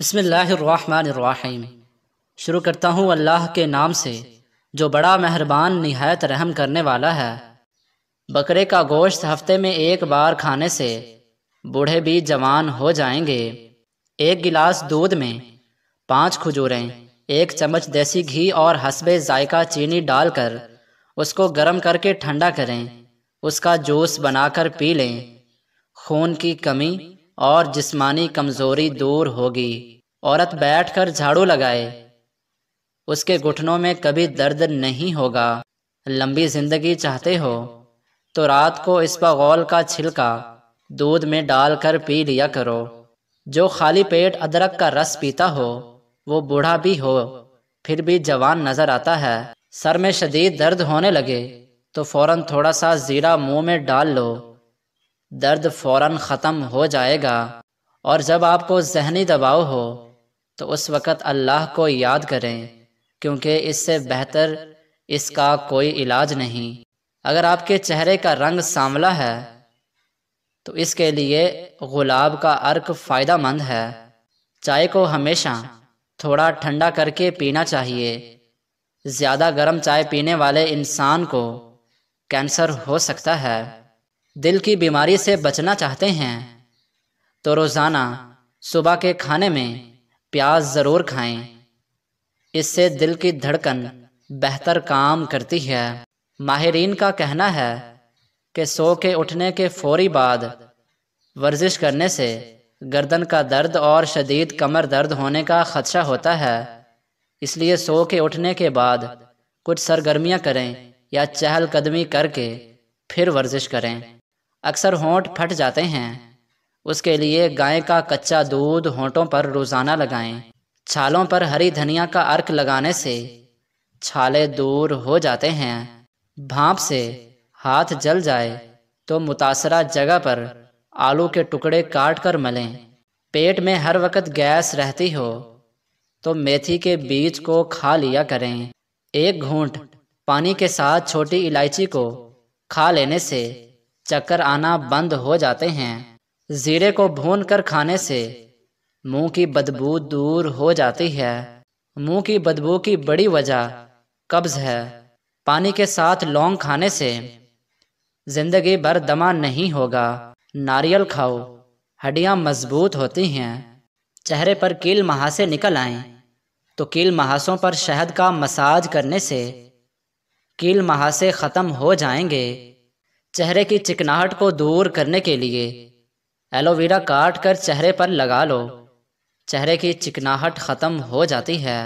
बसमिल्लाम शुरू करता हूँ अल्लाह के नाम से जो बड़ा मेहरबान नहायत रहम करने वाला है बकरे का गोश्त हफ्ते में एक बार खाने से बूढ़े भी जवान हो जाएंगे एक गिलास दूध में पांच खजूरें एक चम्मच देसी घी और हसबे जायका चीनी डालकर उसको गर्म करके ठंडा करें उसका जूस बनाकर पी लें खून की कमी और जिस्मानी कमज़ोरी दूर होगी औरत बैठकर झाड़ू लगाए उसके घुटनों में कभी दर्द नहीं होगा लंबी ज़िंदगी चाहते हो तो रात को इसबागौल का छिलका दूध में डालकर पी लिया करो जो खाली पेट अदरक का रस पीता हो वो बूढ़ा भी हो फिर भी जवान नज़र आता है सर में शदीद दर्द होने लगे तो फ़ौरन थोड़ा सा ज़ीरा मुंह में डाल लो दर्द फ़ौर ख़त्म हो जाएगा और जब आपको जहनी दबाव हो तो उस वक़्त अल्लाह को याद करें क्योंकि इससे बेहतर इसका कोई इलाज नहीं अगर आपके चेहरे का रंग सांवला है तो इसके लिए गुलाब का अर्क फ़ायदा मंद है चाय को हमेशा थोड़ा ठंडा करके पीना चाहिए ज़्यादा गर्म चाय पीने वाले इंसान को कैंसर हो सकता है दिल की बीमारी से बचना चाहते हैं तो रोज़ाना सुबह के खाने में प्याज ज़रूर खाएं। इससे दिल की धड़कन बेहतर काम करती है माहरीन का कहना है कि सो के उठने के फौरी बाद वर्जिश करने से गर्दन का दर्द और शदीद कमर दर्द होने का खदशा होता है इसलिए सो के उठने के बाद कुछ सरगर्मियां करें या चहलकदमी करके फिर वर्जिश करें अक्सर होंठ फट जाते हैं उसके लिए गाय का कच्चा दूध होंठों पर रोज़ाना लगाएं। छालों पर हरी धनिया का अर्क लगाने से छाले दूर हो जाते हैं भाप से हाथ जल जाए तो मुतासरा जगह पर आलू के टुकड़े काट कर मलें पेट में हर वक्त गैस रहती हो तो मेथी के बीज को खा लिया करें एक घूंट पानी के साथ छोटी इलायची को खा लेने से चक्कर आना बंद हो जाते हैं जीरे को भून कर खाने से मुंह की बदबू दूर हो जाती है मुंह की बदबू की बड़ी वजह कब्ज़ है पानी के साथ लौंग खाने से ज़िंदगी भर दमा नहीं होगा नारियल खाओ हड्डियां मजबूत होती हैं चेहरे पर कील महासे निकल आएं तो कील महासों पर शहद का मसाज करने से कील महासे ख़त्म हो जाएंगे चेहरे की चिकनाहट को दूर करने के लिए एलोवेरा काट कर चेहरे पर लगा लो चेहरे की चिकनाहट ख़त्म हो जाती है